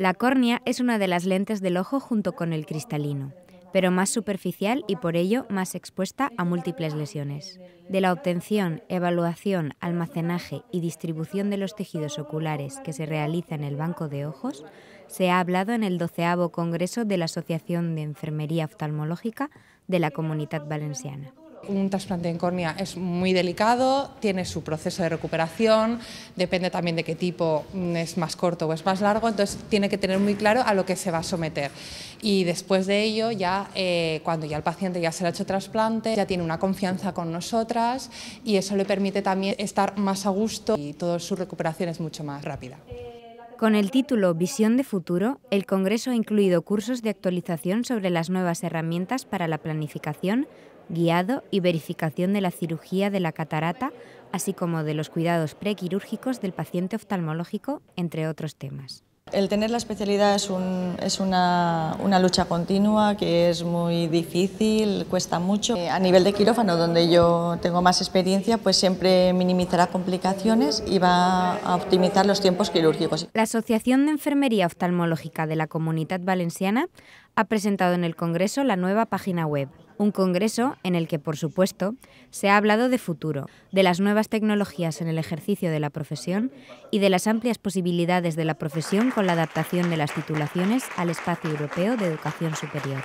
La córnea es una de las lentes del ojo junto con el cristalino, pero más superficial y por ello más expuesta a múltiples lesiones. De la obtención, evaluación, almacenaje y distribución de los tejidos oculares que se realiza en el banco de ojos, se ha hablado en el doceavo Congreso de la Asociación de Enfermería Oftalmológica de la Comunidad Valenciana. Un trasplante en córnea es muy delicado, tiene su proceso de recuperación, depende también de qué tipo mm, es más corto o es más largo, entonces tiene que tener muy claro a lo que se va a someter. Y después de ello, ya eh, cuando ya el paciente ya se le ha hecho trasplante, ya tiene una confianza con nosotras y eso le permite también estar más a gusto y toda su recuperación es mucho más rápida. Eh, con el título Visión de Futuro, el Congreso ha incluido cursos de actualización sobre las nuevas herramientas para la planificación, guiado y verificación de la cirugía de la catarata, así como de los cuidados prequirúrgicos del paciente oftalmológico, entre otros temas. El tener la especialidad es, una, lucha continua que es muy difícil, cuesta mucho. Eh, a nivel de quirófano, donde yo tengo más experiencia, pues siempre minimizará complicaciones y va a optimizar los tiempos quirúrgicos. La Asociación de Enfermería Oftalmológica de la Comunidad Valenciana ha presentado en el Congreso la nueva página web un congreso en el que, por supuesto, se ha hablado de futuro, de las nuevas tecnologías en el ejercicio de la profesión y de las amplias posibilidades de la profesión con la adaptación de las titulaciones al espacio europeo de educación superior.